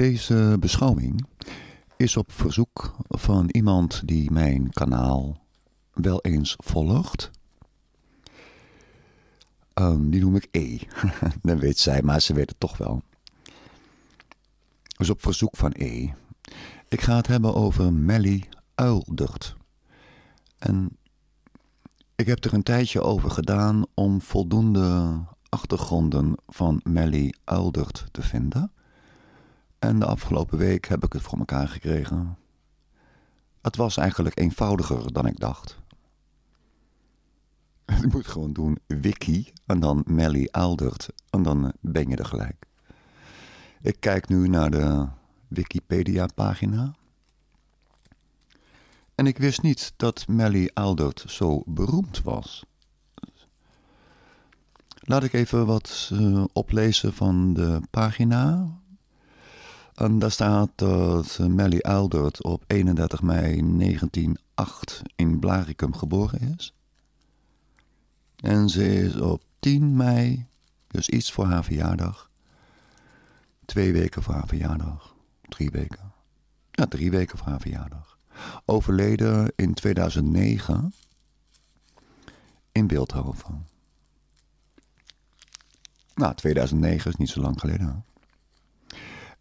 Deze beschouwing is op verzoek van iemand die mijn kanaal wel eens volgt. Ehm, die noem ik E. Dan weet zij, maar ze weet het toch wel. Dus op verzoek van E. Ik ga het hebben over Melly Uildert. En ik heb er een tijdje over gedaan om voldoende achtergronden van Melly Uildert te vinden. En de afgelopen week heb ik het voor elkaar gekregen. Het was eigenlijk eenvoudiger dan ik dacht. Je moet gewoon doen wiki en dan Melly Aldert en dan ben je er gelijk. Ik kijk nu naar de Wikipedia-pagina. En ik wist niet dat Melly Aldert zo beroemd was. Laat ik even wat eh, oplezen van de pagina en daar staat dat eh, Melly Aldert op 31 mei 1908 in Blaricum geboren is. En ze is op 10 mei, dus iets voor haar verjaardag, twee weken voor haar verjaardag, drie weken, ja drie weken voor haar verjaardag, overleden in 2009 in Beeldhoven. Nou, 2009 is niet zo lang geleden.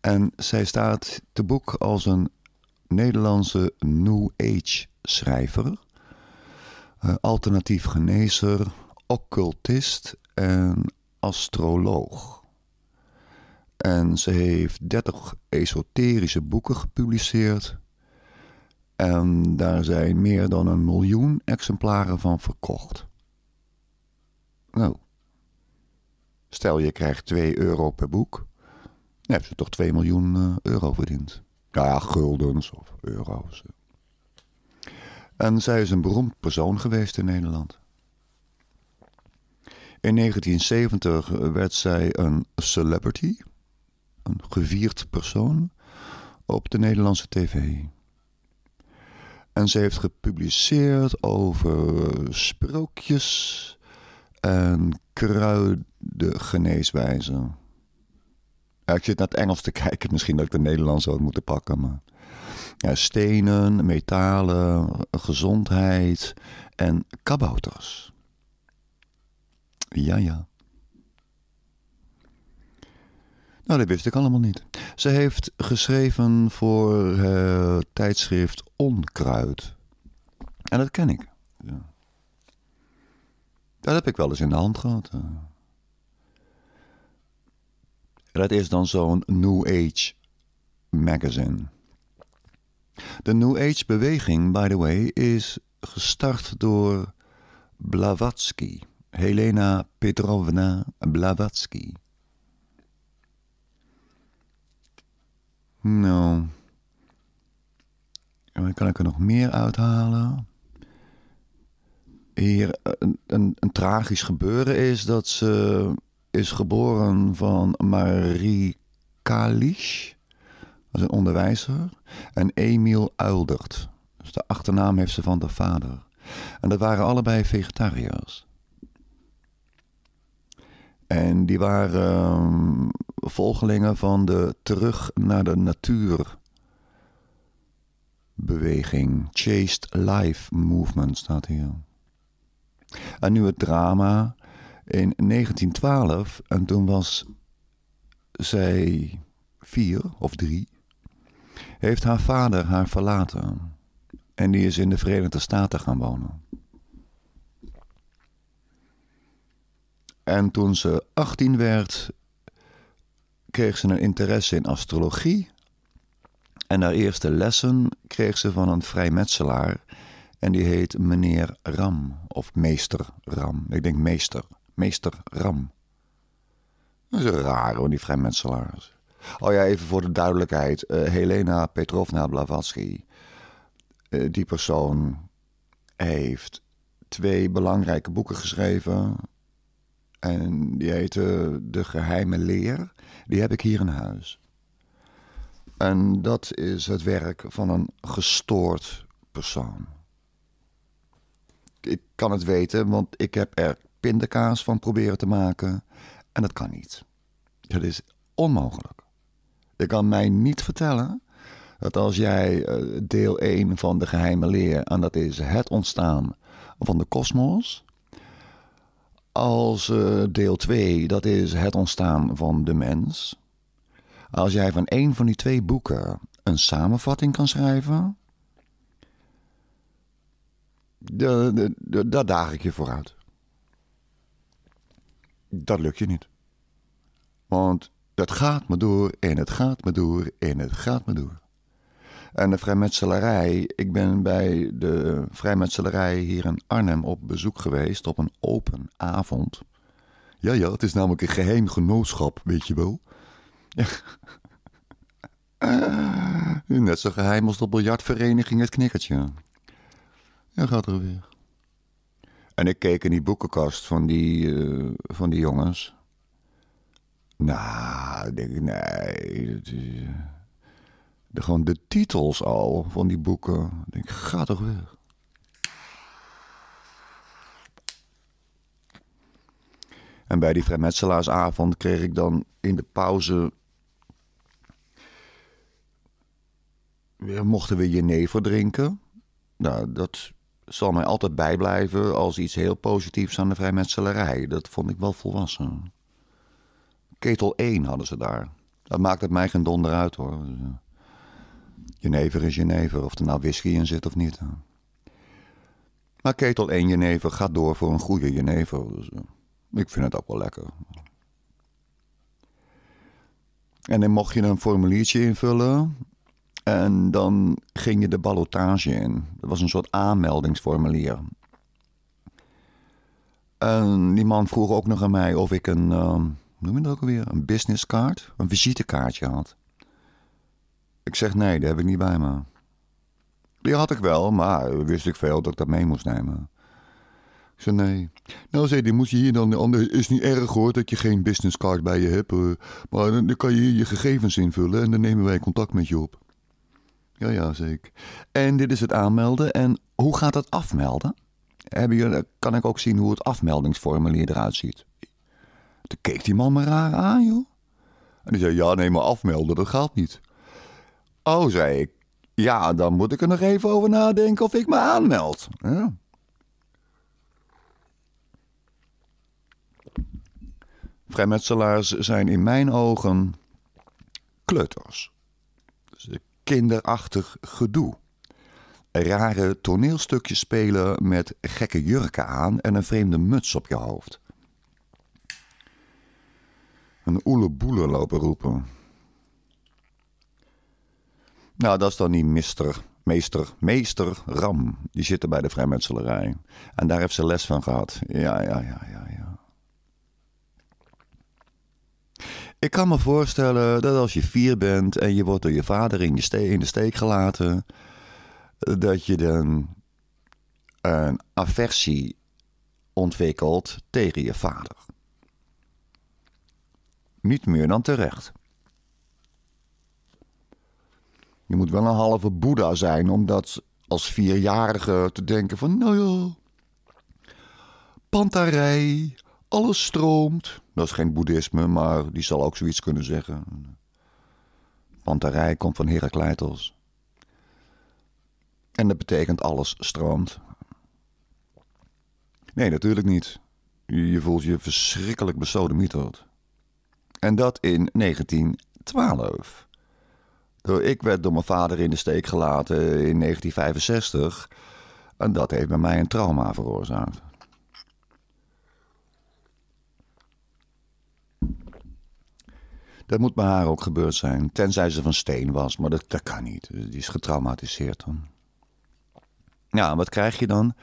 En zij staat te boek als een Nederlandse New Age schrijver, eh, alternatief genezer, occultist en astroloog. En ze heeft 30 esoterische boeken gepubliceerd. En daar zijn meer dan een miljoen exemplaren van verkocht. Nou, stel je krijgt 2 euro per boek heeft ze toch 2 miljoen eh, euro verdiend. Nou ja, guldens of euro's. En zij is een beroemd persoon geweest in Nederland. In 1970 eh, werd zij een celebrity, een gevierd persoon, op de Nederlandse tv. En ze heeft gepubliceerd over eh, sprookjes en kruidengeneeswijzen ik zit naar het Engels te kijken. Misschien dat ik de Nederlandse zou moeten pakken. Maar... Ja, stenen, metalen, gezondheid en kabouters. Ja, ja. Nou, dat wist ik allemaal niet. Ze heeft geschreven voor uh, tijdschrift Onkruid. En dat ken ik. Ja. Dat heb ik wel eens in de hand gehad. Uh. Dat is dan zo'n New Age magazine. De New Age beweging, by the way, is gestart door Blavatsky. Helena Petrovna Blavatsky. Nou. En kan ik er nog meer uithalen? Hier, eh, een, een, een tragisch gebeuren is dat ze is geboren van Marie Kalisch. Dat is een onderwijzer. En Emiel Uildert. Dus de achternaam heeft ze van de vader. En dat waren allebei vegetariërs. En die waren ehm, volgelingen van de terug naar de natuur beweging. Chased Life Movement staat hier. En nu het drama in 1912. En toen was zij vier of drie. Heeft haar vader haar verlaten. En die is in de Verenigde Staten gaan wonen. En toen ze 18 werd, kreeg ze een interesse in astrologie. En haar eerste lessen kreeg ze van een vrijmetselaar. En die heet meneer Ram, of meester Ram. Ik denk meester meester Ram. Dat is raar hoor, die vrijmetselaars. Oh ja, even voor de duidelijkheid. Eh, Helena Petrovna Blavatsky. Eh, die persoon heeft twee belangrijke boeken geschreven. En die heette De Geheime Leer. Die heb ik hier in huis. En dat is het werk van een gestoord persoon. Ik kan het weten, want ik heb er pindakaas van proberen te maken. En dat kan niet. Dat is onmogelijk. Je kan mij niet vertellen dat als jij eh, deel 1 van de geheime leer, en dat is het ontstaan van de kosmos, als eh, deel 2, dat is het ontstaan van de mens, als jij van een van die twee boeken een samenvatting kan schrijven, dat daag ik je vooruit dat lukt je niet. Want het gaat me door en het gaat me door en het gaat me door. En de vrijmetselarij, ik ben bij de vrijmetselarij hier in Arnhem op bezoek geweest op een open avond. Ja, ja, het is namelijk een geheim genootschap, weet je wel. Net zo geheim als de biljartvereniging Het Knikkertje. Ja, gaat er weer. En ik keek in die boekenkast van die, eh, van die jongens. Nou, denk ik, nee. Eh, de, gewoon de titels al van die boeken. Ik denk, ga toch weg. En bij die vrijmetselaarsavond kreeg ik dan in de pauze. Mochten we jenever drinken? Nou, dat zal mij altijd bijblijven als iets heel positiefs aan de vrijmetselarij. Dat vond ik wel volwassen. Ketel 1 hadden ze daar. Dat maakt het mij geen donder uit hoor. Jenever is jenever, of er nou whisky in zit of niet. Maar ketel 1 jenever gaat door voor een goede jenever. Dus, eh, ik vind het ook wel lekker. En dan mocht je een formuliertje invullen. En dan ging je de ballotage in. Dat was een soort aanmeldingsformulier. En die man vroeg ook nog aan mij of ik een, uh, noem je dat ook alweer, een businesscard, een visitekaartje had. Ik zeg nee, dat heb ik niet bij me. Die had ik wel, maar wist ik veel dat ik dat mee moest nemen. Ik zei nee. Nou zei die moet je hier dan, het is niet erg hoor dat je geen businesscard bij je hebt, maar dan kan je hier je gegevens invullen en dan nemen wij contact met je op. Ja, ja, zeker. En dit is het aanmelden. En hoe gaat het afmelden? Hebben jullie, kan ik ook zien hoe het afmeldingsformulier eruit ziet? Toen keek die man me raar aan, joh. En die zei, ja, nee, maar afmelden, dat gaat niet. Oh, zei ik, ja, dan moet ik er nog even over nadenken of ik me aanmeld. Ja. Vrijmetselaars zijn in mijn ogen kleuters kinderachtig gedoe. Rare toneelstukjes spelen met gekke jurken aan en een vreemde muts op je hoofd. Een oeleboele lopen roepen. Nou, dat is dan niet mister, meester, meester Ram. Die zitten bij de vrijmetselarij. En daar heeft ze les van gehad. Ja, ja, ja, ja, ja. Ik kan me voorstellen dat als je vier bent en je wordt door je vader in, je in de steek gelaten, dat je dan een aversie ontwikkelt tegen je vader. Niet meer dan terecht. Je moet wel een halve Boeddha zijn om dat als vierjarige te denken van, nou ja, pantarij, alles stroomt. Dat is geen boeddhisme, maar die zal ook zoiets kunnen zeggen. Pantarij komt van Herakleitos. En dat betekent alles stroomt. Nee, natuurlijk niet. Je voelt je verschrikkelijk besodemieterd. En dat in 1912. Ik werd door mijn vader in de steek gelaten in 1965. En dat heeft bij mij een trauma veroorzaakt. Dat moet bij haar ook gebeurd zijn. Tenzij ze van steen was, maar dat, dat kan niet. Die is getraumatiseerd dan. Ja, wat krijg je dan?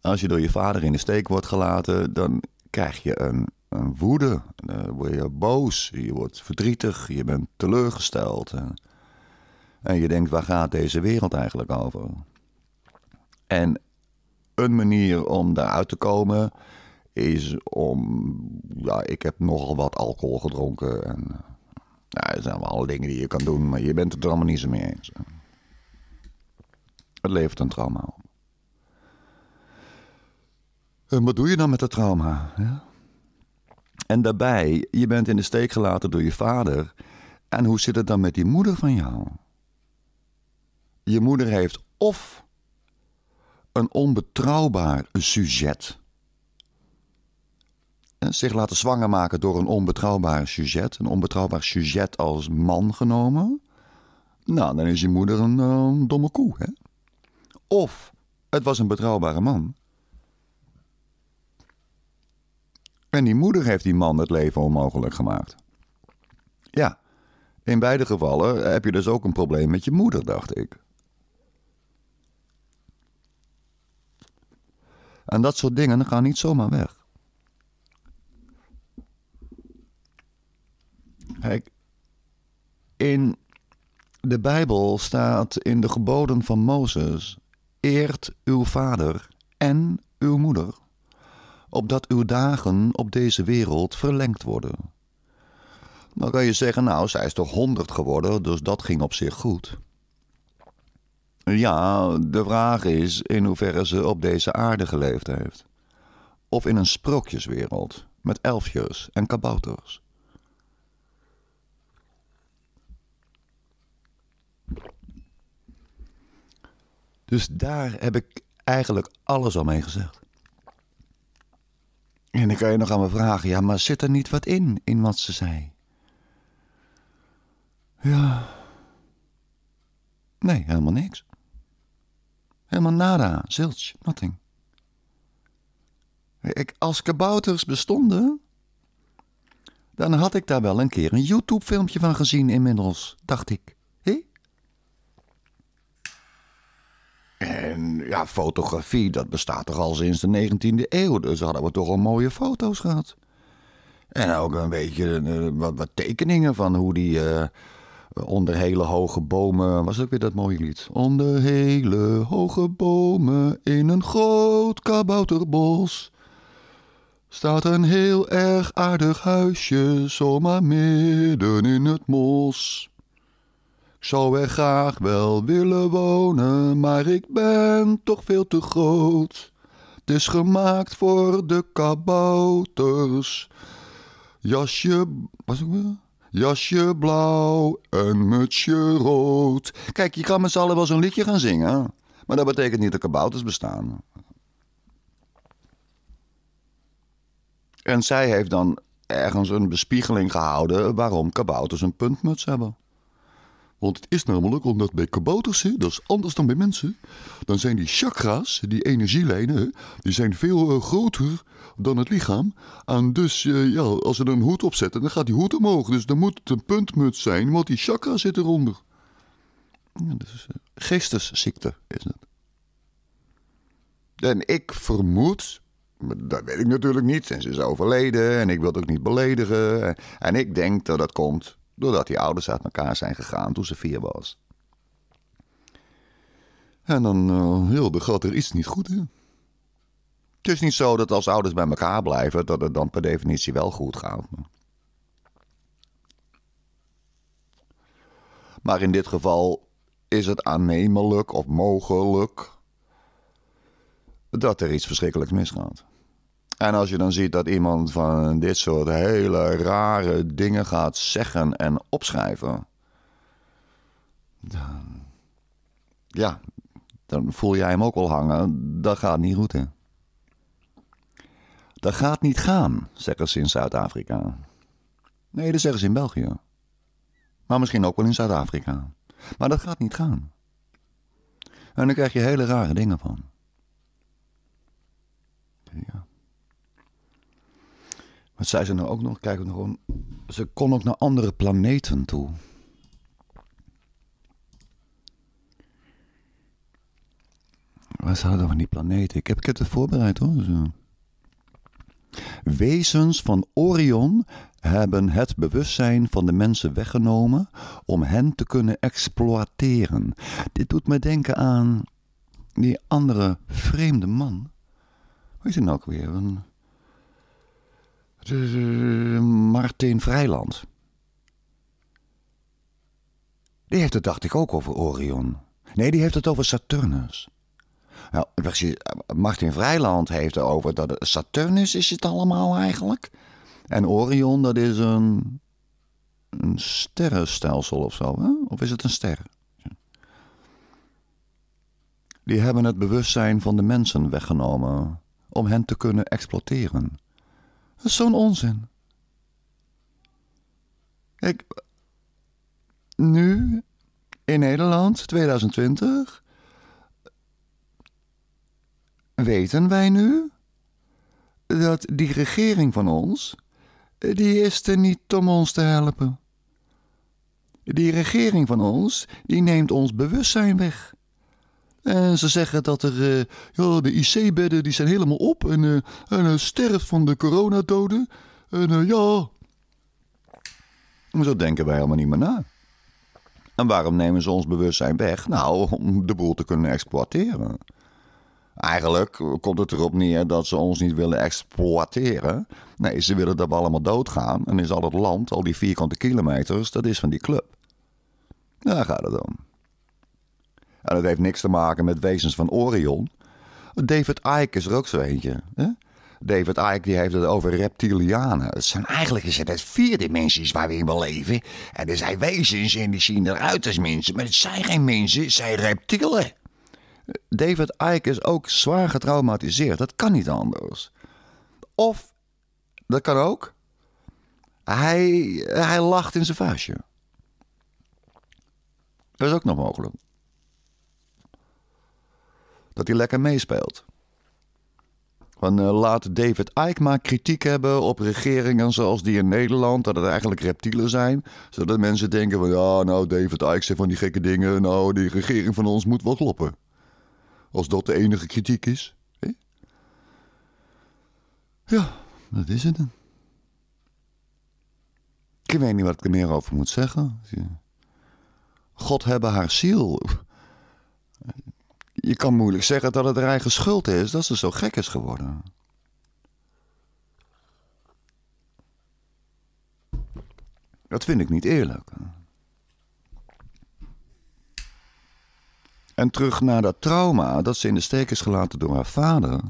Als je door je vader in de steek wordt gelaten, dan krijg je een, een woede. Dan word je boos, je wordt verdrietig, je bent teleurgesteld. En je denkt, waar gaat deze wereld eigenlijk over? En een manier om daaruit te komen is om. Ja, ik heb nogal wat alcohol gedronken. En nou, dat zijn wel alle dingen die je kan doen, maar je bent het er allemaal niet zo mee eens. Het levert een trauma op. En wat doe je dan met dat trauma? En daarbij, je bent in de steek gelaten door je vader. En hoe zit het dan met die moeder van jou? Je moeder heeft of een onbetrouwbaar sujet eh, zich laten zwanger maken door een onbetrouwbare sujet. Een onbetrouwbaar sujet als man genomen. Nou, dan is je moeder eh, een domme koe, hè? Of het was een betrouwbare man. En die moeder heeft die man het leven onmogelijk gemaakt. Ja, in beide gevallen eh, heb je dus ook een probleem met je moeder, dacht ik. En dat soort dingen gaan niet zomaar weg. Kijk, in de Bijbel staat in de geboden van Mozes: Eert uw vader en uw moeder, opdat uw dagen op deze wereld verlengd worden. Dan kan je zeggen, nou, zij is toch honderd geworden, dus dat ging op zich goed. Ja, de vraag is in hoeverre ze op deze aarde geleefd heeft. Of in een sprookjeswereld met elfjes en kabouters. Dus daar heb ik eigenlijk alles al mee gezegd. En dan kan je nog aan me vragen, ja, maar zit er niet wat in, in wat ze zei? Ja. Nee, helemaal niks. Helemaal nada, zilch, nothing. Ik, als kabouters bestonden, dan had ik daar wel een keer een YouTube-filmpje van gezien inmiddels, dacht ik. En ja, fotografie, dat bestaat toch al sinds de 19e eeuw. Dus hadden we toch al mooie foto's gehad. En ook een beetje eh, wat, wat, tekeningen van hoe die eh, onder hele hoge bomen. Was ook weer dat mooie lied? Onder hele hoge bomen in een groot kabouterbos. Staat een heel erg aardig huisje, zomaar midden in het mos zou er graag wel willen wonen, maar ik ben toch veel te groot. Het is gemaakt voor de kabouters. Jasje, was ik wel? Jasje blauw en mutsje rood. Kijk, je kan met z'n allen wel zo'n liedje gaan zingen. Maar dat betekent niet dat kabouters bestaan. En zij heeft dan ergens een bespiegeling gehouden waarom kabouters een puntmuts hebben. Want het is namelijk omdat bij kabouters, dat is anders dan bij mensen, dan zijn die chakra's, die energielijnen, die zijn veel eh, groter dan het lichaam. En dus, eh, ja, als ze er een hoed op zetten, dan gaat die hoed omhoog. Dus dan moet het een puntmuts zijn, want die chakra zit eronder. Ja, dat is eh, geestesziekte, is dat. En ik vermoed, dat weet ik natuurlijk niet, en ze is overleden en ik wil het ook niet beledigen. En ik denk dat dat komt Doordat die ouders uit elkaar zijn gegaan toen ze vier was. En dan, uh, heel gaat er iets niet goed in. Het is niet zo dat als ouders bij elkaar blijven, dat het dan per definitie wel goed gaat. Maar in dit geval is het aannemelijk of mogelijk dat er iets verschrikkelijks misgaat. En als je dan ziet dat iemand van dit soort hele rare dingen gaat zeggen en opschrijven, dan, ja, dan voel jij hem ook al hangen. Dat gaat niet goed, hè? Dat gaat niet gaan, zeggen ze in Zuid-Afrika. Nee, dat zeggen ze in België. Maar misschien ook wel in Zuid-Afrika. Maar dat gaat niet gaan. En dan krijg je hele rare dingen van. Ja. Wat zei ze nou ook nog? Kijk, gewoon, ze kon ook naar andere planeten toe. Waar zouden van die planeten? Ik heb, ik heb het voorbereid hoor. Wezens van Orion hebben het bewustzijn van de mensen weggenomen om hen te kunnen exploiteren. Dit doet me denken aan die andere vreemde man. Hoe is het nou ook weer? Een uh, Martin Vrijland. Die heeft het, dacht ik, ook over Orion. Nee, die heeft het over Saturnus. Nou, Martin Vrijland heeft over dat Saturnus is het allemaal eigenlijk. En Orion, dat is een, een sterrenstelsel of zo, hè? Of is het een ster? Die hebben het bewustzijn van de mensen weggenomen om hen te kunnen exploiteren. Dat is zo'n onzin. Kijk, nu in Nederland 2020 weten wij nu dat die regering van ons, die is er niet om ons te helpen. Die regering van ons, die neemt ons bewustzijn weg. En ze zeggen dat er, eh, ja, de IC-bedden die zijn helemaal op en, een eh, eh, sterft van de coronadoden. En ja. Zo denken wij helemaal niet meer na. En waarom nemen ze ons bewustzijn weg? Nou, om de boel te kunnen exploiteren. Eigenlijk komt het erop neer dat ze ons niet willen exploiteren. Nee, ze willen dat we allemaal doodgaan. En is al het land, al die vierkante kilometers, dat is van die club. Daar gaat het om. En dat heeft niks te maken met wezens van Orion. David Icke is er ook zo eentje. Hè? David Icke die heeft het over reptilianen. Het zijn eigenlijk is het vier dimensies waar we in beleven. En er zijn wezens en die zien eruit als mensen. Maar het zijn geen mensen, het zijn reptielen. David Icke is ook zwaar getraumatiseerd. Dat kan niet anders. Of, dat kan ook, hij, hij lacht in zijn vuistje. Dat is ook nog mogelijk dat hij lekker meespeelt. Van, eh, laat David Icke maar kritiek hebben op regeringen zoals die in Nederland. Dat het eigenlijk reptielen zijn. Zodat mensen denken van ja, nou David Icke zegt van die gekke dingen. Nou, die regering van ons moet wel kloppen. Als dat de enige kritiek is. Hè? Ja, dat is het dan. Ik weet niet wat ik er meer over moet zeggen. God hebben haar ziel je kan moeilijk zeggen dat het haar eigen schuld is dat ze zo gek is geworden. Dat vind ik niet eerlijk. En terug naar dat trauma dat ze in de steek is gelaten door haar vader.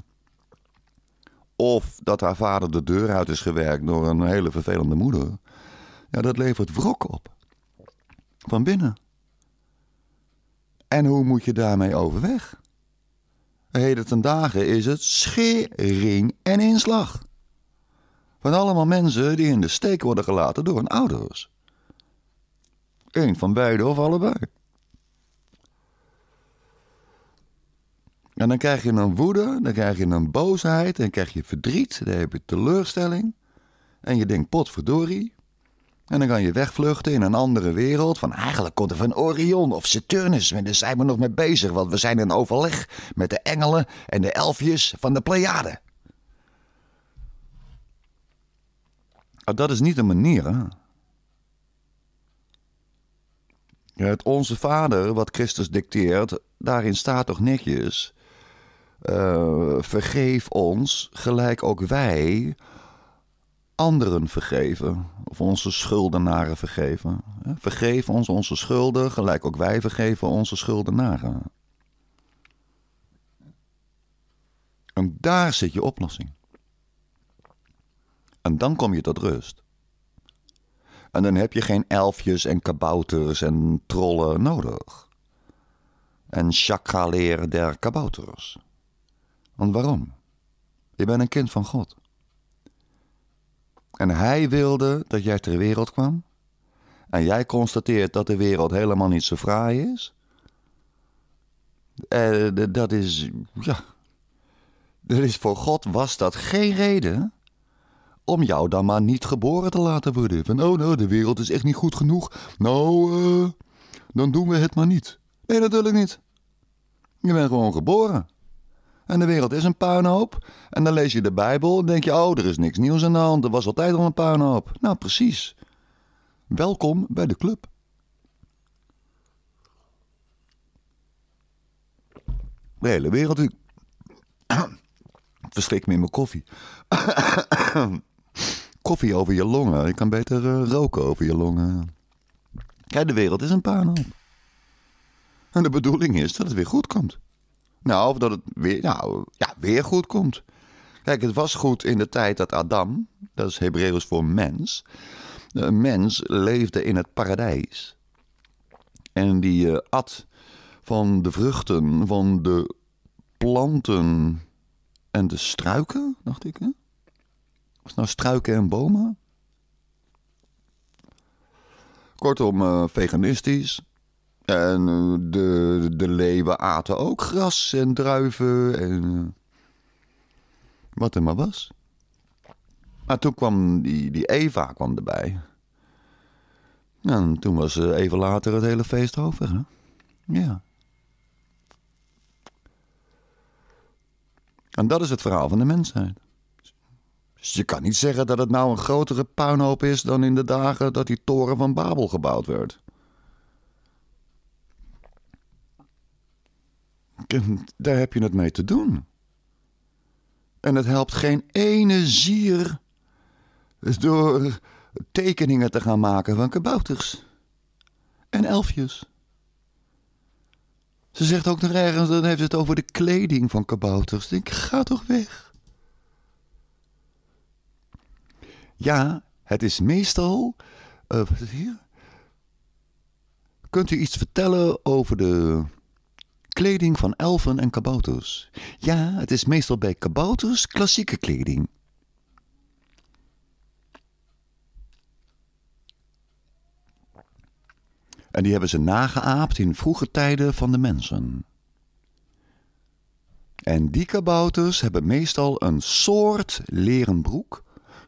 Of dat haar vader de deur uit is gewerkt door een hele vervelende moeder. Ja, dat levert wrok op. Van binnen. En hoe moet je daarmee overweg? Heden ten dagen is het schering en inslag. Van allemaal mensen die in de steek worden gelaten door hun ouders. Eén van beide of allebei. En dan krijg je een woede, dan krijg je een boosheid, dan krijg je verdriet, dan heb je teleurstelling. En je denkt, potverdorie, en dan kan je wegvluchten in een andere wereld. Van eigenlijk komt er van Orion of Saturnus. En daar zijn we nog mee bezig, want we zijn in overleg met de engelen en de elfjes van de Pleiade. Oh, dat is niet de manier, hè? Het Onze Vader, wat Christus dicteert, daarin staat toch netjes... Eh, vergeef ons, gelijk ook wij anderen vergeven of onze schuldenaren vergeven. Vergeef ons onze schulden, gelijk ook wij vergeven onze schuldenaren. En daar zit je oplossing. En dan kom je tot rust. En dan heb je geen elfjes en kabouters en trollen nodig. En leren der kabouters. Want waarom? Je bent een kind van God. En hij wilde dat jij ter wereld kwam. En jij constateert dat de wereld helemaal niet zo fraai is. En eh, dat is. Ja. Dat is voor God was dat geen reden. om jou dan maar niet geboren te laten worden. Van oh, nou, de wereld is echt niet goed genoeg. Nou, eh, dan doen we het maar niet. Nee, natuurlijk niet. Je bent gewoon geboren. En de wereld is een puinhoop. En dan lees je de Bijbel en denk je: oh, er is niks nieuws aan de hand. Er was altijd al een puinhoop. Nou, precies. Welkom bij de club. De hele wereld. verschrik me in mijn koffie. koffie over je longen. Je kan beter eh, roken over je longen. Kijk, de wereld is een puinhoop. En de bedoeling is dat het weer goed komt. Nou, of dat het weer, nou, ja, weer goed komt. Kijk, het was goed in de tijd dat Adam, dat is Hebreeuws voor mens, een mens leefde in het paradijs. En die uh, at van de vruchten, van de planten en de struiken, dacht ik. Hè? Was het nou struiken en bomen? Kortom, eh, veganistisch. En eh, de, de leeuwen aten ook gras en druiven en eh, wat er maar was. Maar toen kwam die, die Eva kwam erbij. En toen was eh, even later het hele feest over. Hè? Ja. En dat is het verhaal van de mensheid. Dus je kan niet zeggen dat het nou een grotere puinhoop is dan in de dagen dat die toren van Babel gebouwd werd. daar heb je het mee te doen. En het helpt geen ene zier door tekeningen te gaan maken van kabouters en elfjes. Ze zegt ook nog ergens, dan heeft het over de kleding van kabouters. Ik denk, ga toch weg. Ja, het is meestal. Eh, wat is hier? Kunt u iets vertellen over de Kleding van elfen en kabouters. Ja, het is meestal bij kabouters klassieke kleding. En die hebben ze nageaapt in vroege tijden van de mensen. En die kabouters hebben meestal een soort leren broek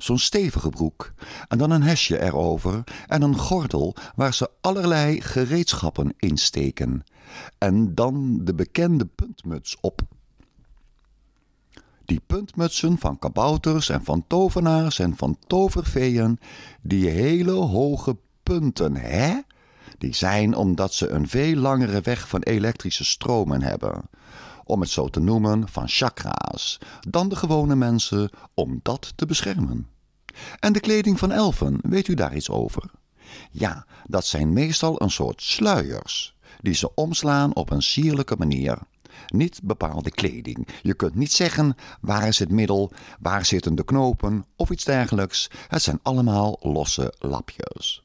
zo'n stevige broek, en dan een hesje erover en een gordel waar ze allerlei gereedschappen insteken, en dan de bekende puntmuts op. Die puntmutsen van kabouters en van tovenaars en van toverveeën, die hele hoge punten, hè? Die zijn omdat ze een veel langere weg van elektrische stromen hebben om het zo te noemen, van chakra's dan de gewone mensen om dat te beschermen. En de kleding van elfen, weet u daar iets over? Ja, dat zijn meestal een soort sluiers, die ze omslaan op een sierlijke manier. Niet bepaalde kleding. Je kunt niet zeggen waar is het middel, waar zitten de knopen of iets dergelijks. Het zijn allemaal losse lapjes.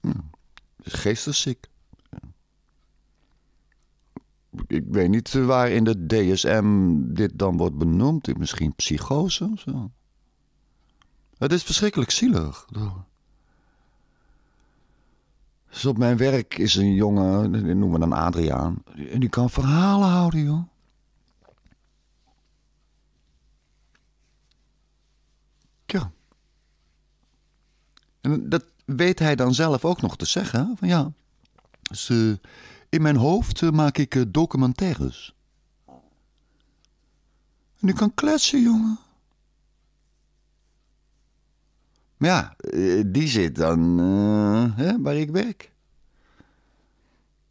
Hm, geestesziek ik weet niet eh, waar in de DSM dit dan wordt benoemd. Misschien psychose of zo. Het is verschrikkelijk zielig. Dus op mijn werk is een jongen, die noemen we hem Adriaan. En die kan verhalen houden, joh. Ja. En dat weet hij dan zelf ook nog te zeggen. Van ja, dus, eh, in mijn hoofd eh, maak ik eh, documentaires. En ik kan kletsen, jongen. Maar ja, eh, die zit dan uh, hè, waar ik werk.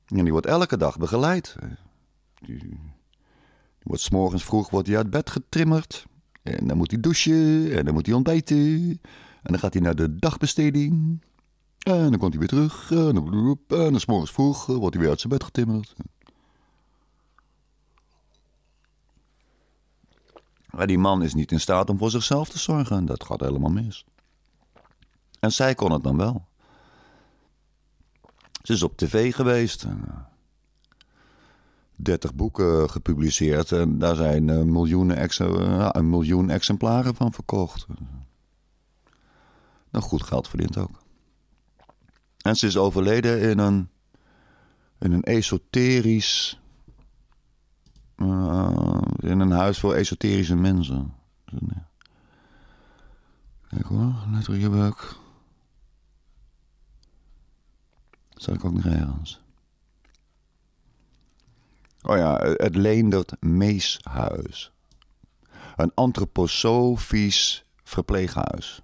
En die wordt elke dag begeleid. Die, die wordt vroeg wordt hij uit bed getrimmerd. En dan moet hij douchen en dan moet hij ontbijten. En dan gaat hij naar de dagbesteding. En dan komt hij weer terug. En dan, is morgens vroeg eh, wordt hij weer uit zijn bed getimmerd. Maar die man is niet in staat om voor zichzelf te zorgen. En dat gaat helemaal mis. En zij kon het dan wel. Ze is op tv geweest. 30 eh, boeken gepubliceerd. En daar zijn eh, miljoenen ex een miljoen exemplaren van verkocht. Nou, goed geld verdient ook. En ze is overleden in een, in een esoterisch. Eh, in een huis voor esoterische mensen. Kijk hoor, Dat Zal ik ook niet ergens. Oh ja, het Leendert Meeshuis. Een antroposofisch verpleeghuis.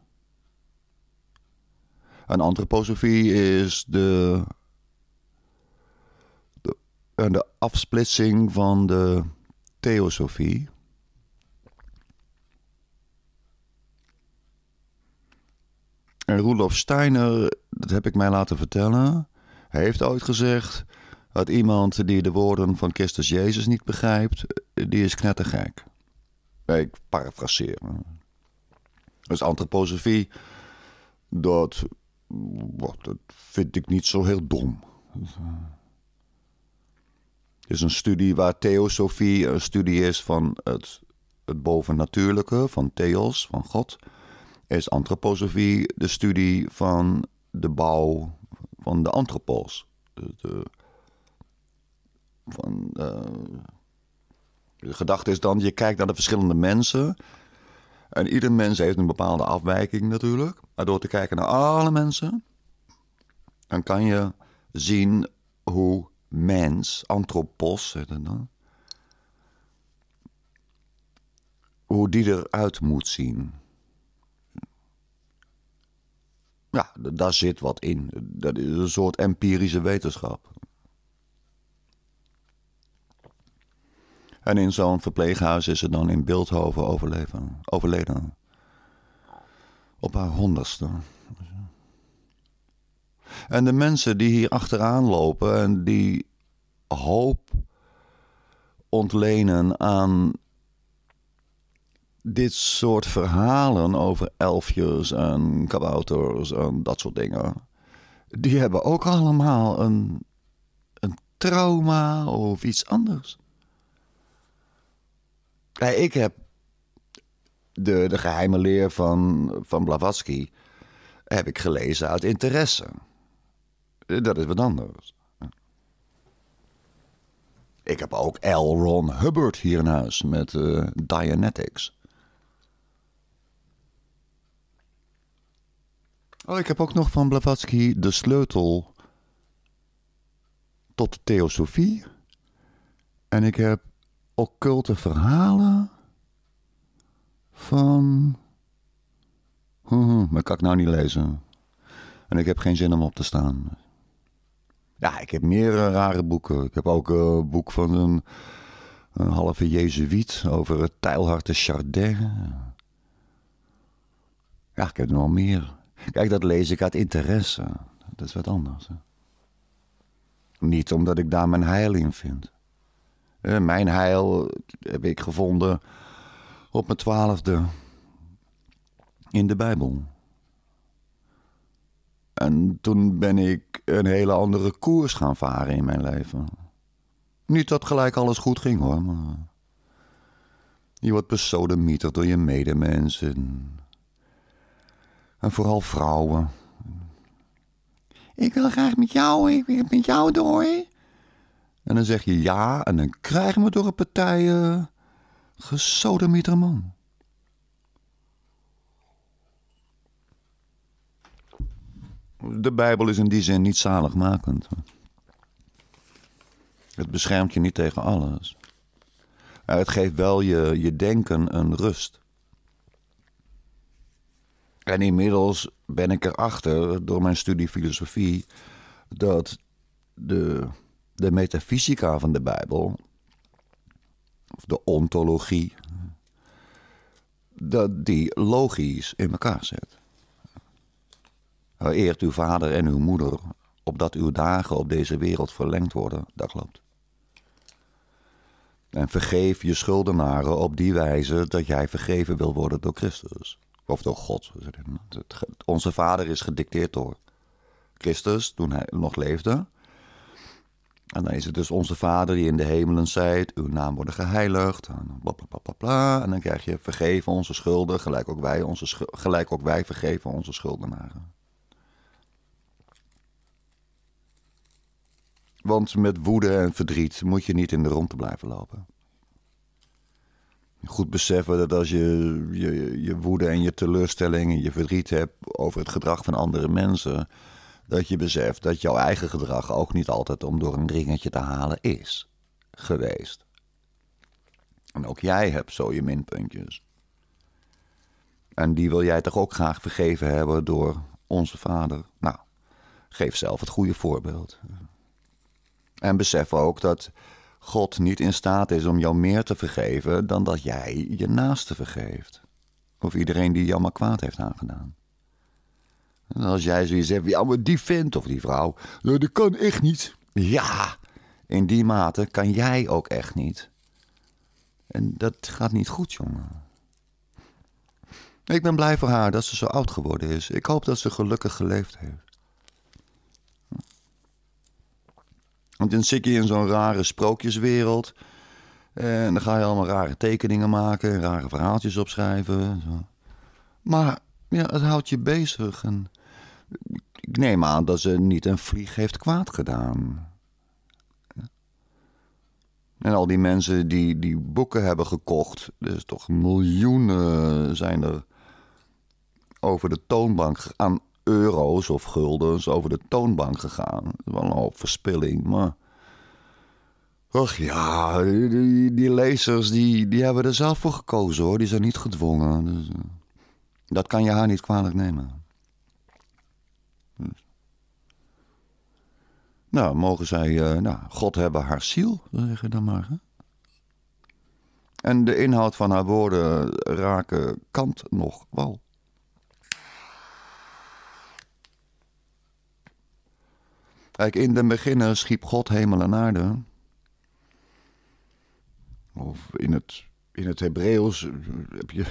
Een antroposofie is de, de, de afsplitsing van de theosofie. En Rudolf Steiner, dat heb ik mij laten vertellen, heeft ooit gezegd dat iemand die de woorden van Christus Jezus niet begrijpt, die is knettergek. Ik parafraseer. Dus antroposofie, dat dat vind ik niet zo heel dom. Het is een studie waar theosofie een studie is van het, het bovennatuurlijke, van theos, van God. Is antroposofie de studie van de bouw van de antropos. De, van, eh, de gedachte is dan, je kijkt naar de verschillende mensen en ieder mens heeft een bepaalde afwijking natuurlijk. Maar door te kijken naar alle mensen, dan kan je zien hoe mens, antropos, dan, hoe die eruit moet zien. Ja, daar zit wat in. Dat is een soort empirische wetenschap. En in zo'n verpleeghuis is ze dan in Beeldhoven overleden. Op haar honderdste. En de mensen die hier achteraan lopen en die hoop ontlenen aan dit soort verhalen over elfjes en kabouters en dat soort dingen. Die hebben ook allemaal een, een trauma of iets anders. Nee, ik heb de, de geheime leer van, van Blavatsky heb ik gelezen uit interesse. Dat is wat anders. Ik heb ook L. Ron Hubbard hier in huis met eh, Dianetics. Oh, ik heb ook nog van Blavatsky de sleutel tot theosofie. En ik heb occulte verhalen van. Hm, hm, maar kan ik nou niet lezen. En ik heb geen zin om op te staan. Ja, ik heb meer eh, rare boeken. Ik heb ook eh, een boek van een, een halve jezuïet over het Teilhard Chardin. Ja, ik heb er nog meer. Kijk, dat lees ik uit interesse. Dat is wat anders. Niet omdat ik daar mijn heil in vind. Eh, mijn heil heb ik gevonden op mijn twaalfde in de Bijbel. En toen ben ik een hele andere koers gaan varen in mijn leven. Niet dat gelijk alles goed ging hoor, maar. Je wordt besodemieterd door je medemensen. En vooral vrouwen. Ik wil graag met jou, ik wil met jou door. En dan zeg je ja en dan krijgen we door een partij uh, gesodemieter man. De Bijbel is in die zin niet zaligmakend. Het beschermt je niet tegen alles. het geeft wel je, je denken een rust. En inmiddels ben ik erachter door mijn studie filosofie dat de de metafysica van de Bijbel, of de ontologie, dat die logisch in elkaar zit. Eert uw vader en uw moeder, opdat uw dagen op deze wereld verlengd worden, dat klopt. En vergeef je schuldenaren op die wijze dat jij vergeven wil worden door Christus. Of door God. Onze vader is gedicteerd door Christus toen hij nog leefde. En dan is het dus onze Vader die in de hemelen zijt, uw naam worden geheiligd, en bla, bla, bla, bla En dan krijg je vergeven onze schulden, gelijk ook wij, onze gelijk ook wij vergeven onze schuldenaren. Want met woede en verdriet moet je niet in de rondte blijven lopen. Goed beseffen dat als je, je je woede en je teleurstelling en je verdriet hebt over het gedrag van andere mensen, dat je beseft dat jouw eigen gedrag ook niet altijd om door een ringetje te halen is geweest. En ook jij hebt zo je minpuntjes. En die wil jij toch ook graag vergeven hebben door onze vader. Nou, geef zelf het goede voorbeeld. En besef ook dat God niet in staat is om jou meer te vergeven dan dat jij je naaste vergeeft. Of iedereen die jou maar kwaad heeft aangedaan. En als jij zoiets hebt, wie maar die vent of die vrouw, eh, dat kan echt niet. Ja, in die mate kan jij ook echt niet. En dat gaat niet goed, jongen. Ik ben blij voor haar dat ze zo oud geworden is. Ik hoop dat ze gelukkig geleefd heeft. Want dan zit je in zo'n rare sprookjeswereld. En dan ga je allemaal rare tekeningen maken, rare verhaaltjes opschrijven. Zo. Maar ja, het houdt je bezig. En ik neem aan dat ze niet een vlieg heeft kwaad gedaan. En al die mensen die, die boeken hebben gekocht, dus toch miljoenen zijn er over de toonbank aan euro's of guldens over de toonbank gegaan. Wel een hoop verspilling, maar. ach ja, die, die, lezers die, die hebben er zelf voor gekozen hoor. Die zijn niet gedwongen. Dus, eh, dat kan je haar niet kwalijk nemen. Hmm. Nou, mogen zij, eh, nou, God hebben haar ziel, zeg je dan maar. Hè? En de inhoud van haar woorden raken Kant nog wel. Kijk, in de beginnen schiep God hemel en aarde. Of in het, in het Hebreeuws heb je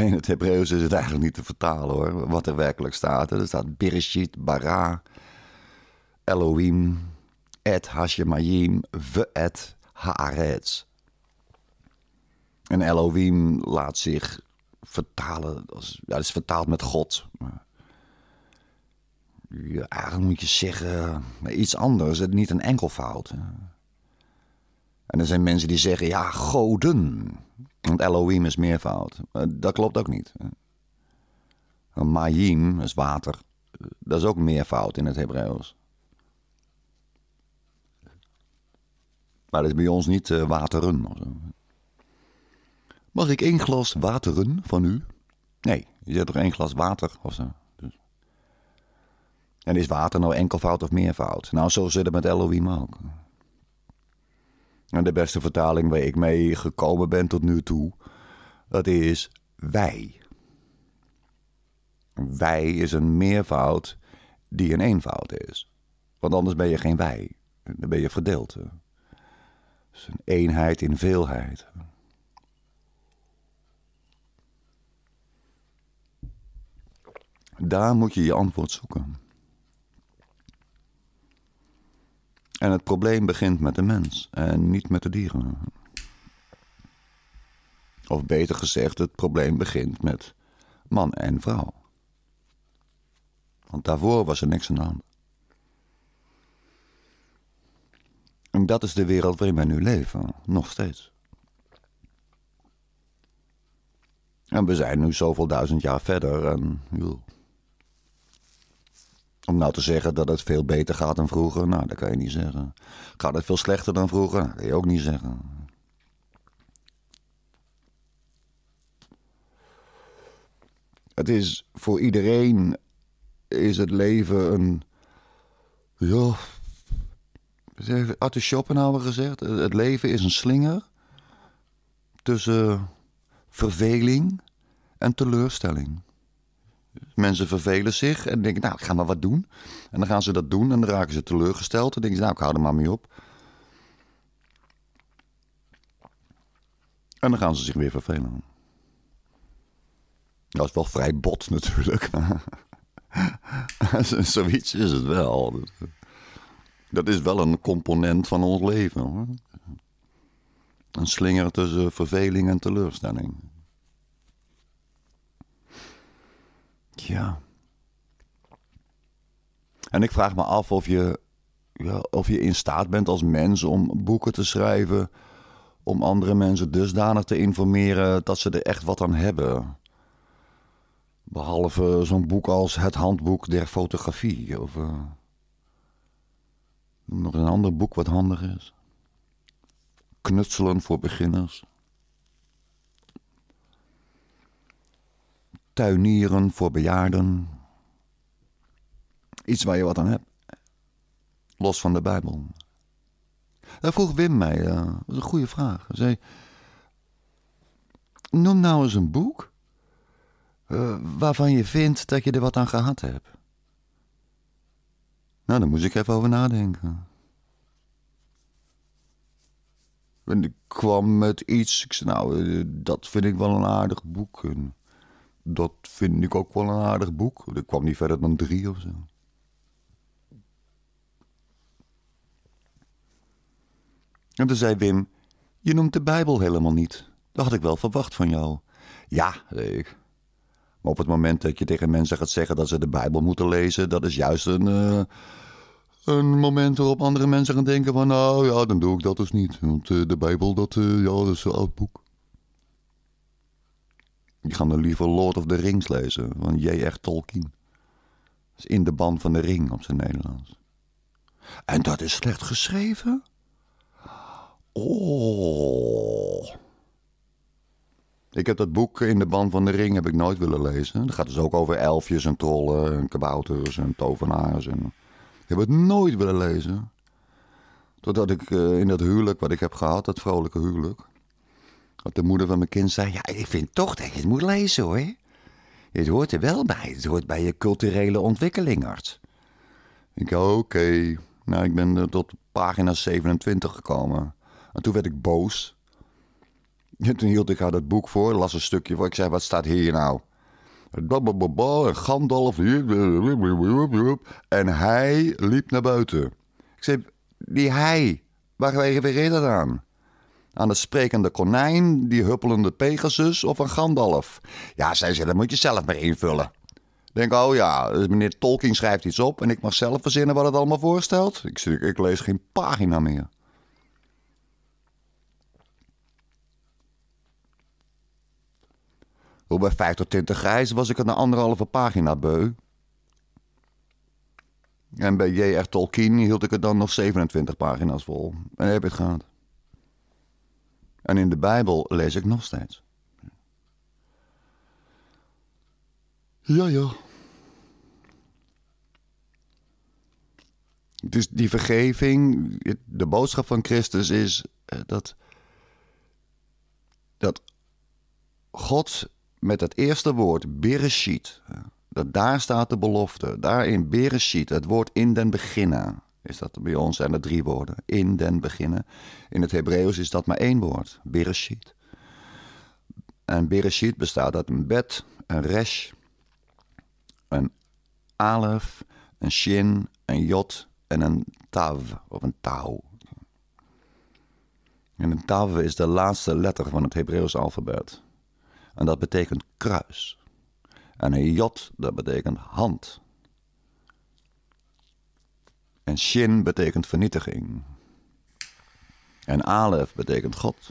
in het Hebreeuws is het eigenlijk niet te vertalen hoor, wat er werkelijk staat. Er staat Bereshit, Bara, Elohim, Et Hashemayim, Ve'et Haaretz. En Elohim laat zich vertalen, als, dat is vertaald met God. eigenlijk moet je zeggen iets anders, het niet een enkelvoud. En er zijn mensen die zeggen, ja, goden. Want Elohim is meervoud. Eh, dat klopt ook niet. Mayim is water. Dat is ook meervoud in het Hebreeuws. Maar dat is bij ons niet eh, wateren. Mag ik één glas wateren van u? Nee, je zet toch één glas water of zo. Dus. En is water nou enkelvoud of meervoud? Nou, zo zit het met Elohim ook. En de beste vertaling waar ik mee gekomen ben tot nu toe, dat is wij. Wij is een meervoud die een eenvoud is. Want anders ben je geen wij, dan ben je verdeeld. is een eenheid in veelheid. Daar moet je je antwoord zoeken. En het probleem begint met de mens en niet met de dieren. Of beter gezegd, het probleem begint met man en vrouw. Want daarvoor was er niks aan de hand. En dat is de wereld waarin wij nu leven, nog steeds. En we zijn nu zoveel duizend jaar verder en. Joh. Om nou te zeggen dat het veel beter gaat dan vroeger, nou, dat kan je niet zeggen. Gaat het veel slechter dan vroeger? Nou, dat kan je ook niet zeggen. Het is voor iedereen is het leven een. Ja. Arthur Schopenhauer gezegd: het leven is een slinger tussen verveling en teleurstelling. Mensen vervelen zich en denken, nou, ik ga maar wat doen. En dan gaan ze dat doen en dan raken ze teleurgesteld. En denken ze, nou, ik hou er maar mee op. En dan gaan ze zich weer vervelen. Dat is wel vrij bot natuurlijk. Zoiets is het wel. Dat is wel een component van ons leven hoor. Een slinger tussen verveling en teleurstelling. Ja. En ik vraag me af of je, ja, of je in staat bent als mens om boeken te schrijven. Om andere mensen dusdanig te informeren dat ze er echt wat aan hebben. Behalve zo'n boek als Het Handboek der Fotografie. Of uh, nog een ander boek wat handig is. Knutselen voor beginners. tuinieren voor bejaarden. Iets waar je wat aan hebt. Los van de Bijbel. Daar vroeg Wim mij, uh, dat een goede vraag. Hij zei, noem nou eens een boek eh, waarvan je vindt dat je er wat aan gehad hebt. Nou, daar moest ik even over nadenken. En ik kwam met iets, ik zei, nou, eh, dat vind ik wel een aardig boek dat vind ik ook wel een aardig boek. Ik kwam niet verder dan drie of zo. En toen zei Wim: Je noemt de Bijbel helemaal niet. Dat had ik wel verwacht van jou. Ja, zei ik. Maar op het moment dat je tegen mensen gaat zeggen dat ze de Bijbel moeten lezen, dat is juist een, eh, een moment waarop andere mensen gaan denken van nou ja, dan doe ik dat dus niet. Want eh, de Bijbel, dat, eh, ja, dat is een oud boek. Ik ga dan liever Lord of the Rings lezen van J.R. Tolkien. Dat is in de band van de ring op zijn Nederlands. En dat is slecht geschreven? Oh. Ik heb dat boek in de band van de ring heb ik nooit willen lezen. Dat gaat dus ook over elfjes en trollen en kabouters en tovenaars. En... Ik heb het nooit willen lezen. Totdat ik eh, in dat huwelijk wat ik heb gehad, dat vrolijke huwelijk. Dat de moeder van mijn kind zei: Ja, ik vind toch dat je het moet lezen hoor. Het hoort er wel bij. Het hoort bij je culturele ontwikkeling, arts. Ik oké. Nou, ik ben tot pagina 27 gekomen. En toen werd ik boos. En toen hield ik haar dat boek voor, las een stukje voor. Ik zei, wat staat hier nou? En Gandalf. En hij liep naar buiten. Ik zei, die hij, waar je dat aan? aan het sprekende konijn, die huppelende Pegasus of een Gandalf? Ja, zei dat moet je zelf maar invullen. Denk, oh ja, dus meneer Tolkien schrijft iets op en ik mag zelf verzinnen wat het allemaal voorstelt. Ik, ik lees geen pagina meer. Hoe bij tot Tinten Grijs was ik een anderhalve pagina beu. En bij J.R. Tolkien hield ik het dan nog 27 pagina's vol. En heb je het gehad. En in de Bijbel lees ik nog steeds. Ja, ja. Dus die vergeving, de boodschap van Christus is eh, dat, dat God met het eerste woord, Bereshit, dat daar staat de belofte, daarin Bereshit, het woord in den beginna is dat bij ons zijn er drie woorden. In den beginnen. In het Hebreeuws is dat maar één woord. Bereshit. En Bereshit bestaat uit een bet, een resh, een alef, een shin, een jot en een tav of een tau. En een tav is de laatste letter van het Hebreeuws alfabet. En dat betekent kruis. En een jot, dat betekent hand. En Shin betekent vernietiging. En Alef betekent God.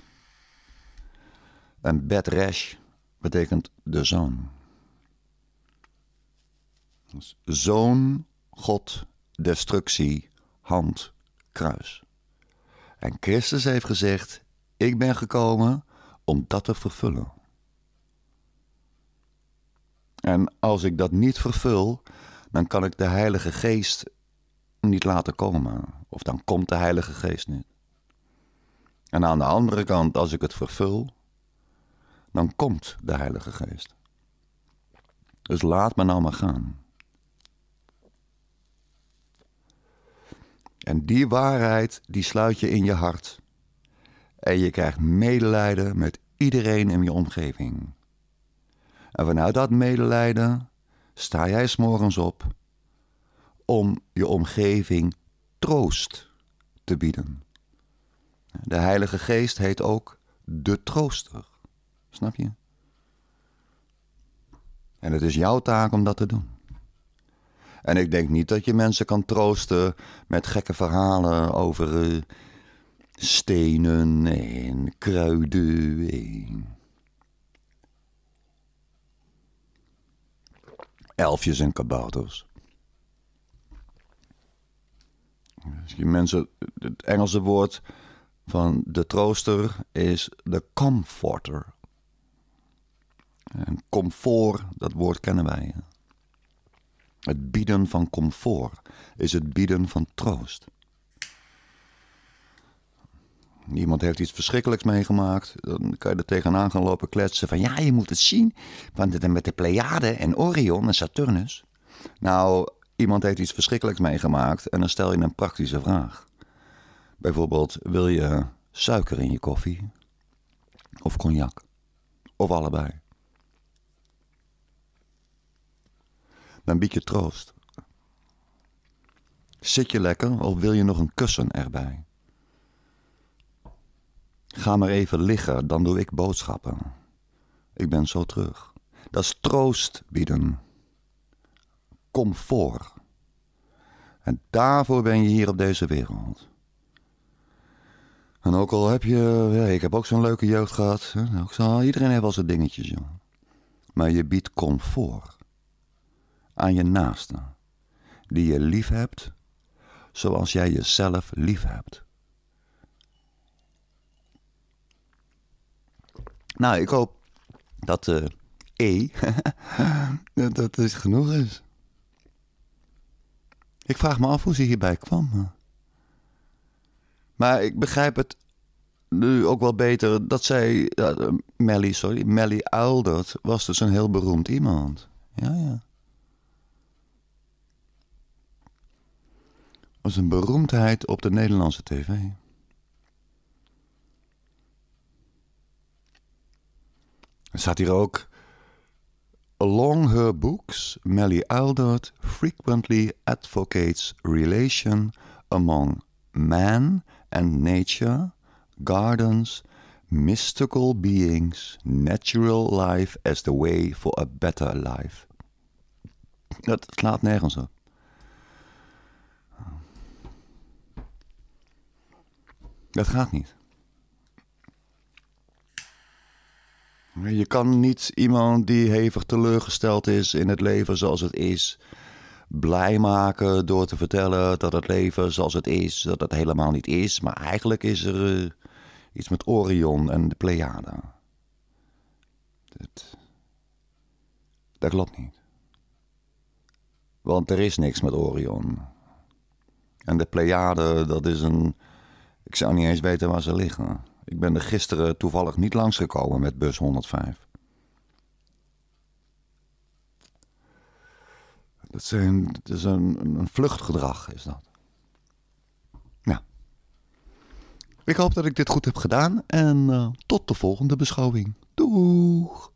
En Betresh betekent de zoon. Dus zoon, God, destructie, hand, kruis. En Christus heeft gezegd: Ik ben gekomen om dat te vervullen. En als ik dat niet vervul, dan kan ik de Heilige Geest niet laten komen. Of dan komt de Heilige Geest niet. En aan de andere kant, als ik het vervul, dan komt de Heilige Geest. Dus laat me nou maar gaan. En die waarheid, die sluit je in je hart. En je krijgt medelijden met iedereen in je omgeving. En vanuit dat medelijden sta jij s'morgens op om je omgeving troost te bieden. De Heilige Geest heet ook de trooster. Snap je? En het is jouw taak om dat te doen. En ik denk niet dat je mensen kan troosten met gekke verhalen over eh, stenen en kruiden. Elfjes en kabouters. Misschien mensen, het Engelse woord van de trooster is de comforter. comfort, dat woord kennen wij. Het bieden van comfort is het bieden van troost. Iemand heeft iets verschrikkelijks meegemaakt. Dan kan je er tegenaan gaan lopen kletsen van ja, je moet het zien. Want met de Pleiade en Orion en Saturnus. Nou, Iemand heeft iets verschrikkelijks meegemaakt en dan stel je een praktische vraag. Bijvoorbeeld, wil je suiker in je koffie? Of cognac? Of allebei? Dan bied je troost. Zit je lekker of wil je nog een kussen erbij? Ga maar even liggen, dan doe ik boodschappen. Ik ben zo terug. Dat is troost bieden comfort. En daarvoor ben je hier op deze wereld. En ook al heb je, ja, ik heb ook zo'n leuke jeugd gehad. Ook zo, iedereen heeft wel zijn dingetjes, joh. Maar je biedt comfort aan je naaste, die je lief hebt, zoals jij jezelf lief hebt. Nou, ik hoop dat uh, E, dat, dat is genoeg is. Ik vraag me af hoe ze hierbij kwam. Maar ik begrijp het nu ook wel beter dat zij. Uh, Melly, sorry. Melly Aldert was dus een heel beroemd iemand. Ja, ja. Was een beroemdheid op de Nederlandse tv. Er staat hier ook. Along her books, Melly Eldert frequently advocates relation among man and nature, gardens, mystical beings, natural life as the way for a better life. Dat slaat nergens op. Dat gaat niet. Je kan niet iemand die hevig teleurgesteld is in het leven zoals het is, blij maken door te vertellen dat het leven zoals het is, dat het helemaal niet is. Maar eigenlijk is er eh, iets met Orion en de Pleiade. Dat, dat klopt niet. Want er is niks met Orion. En de Pleiade, dat is een. Ik zou niet eens weten waar ze liggen. Ik ben er gisteren toevallig niet langsgekomen met bus 105. Dat, zijn, is een, vluchtgedrag, is dat. Ja. Ik hoop dat ik dit goed heb gedaan en eh, tot de volgende beschouwing. Doeg!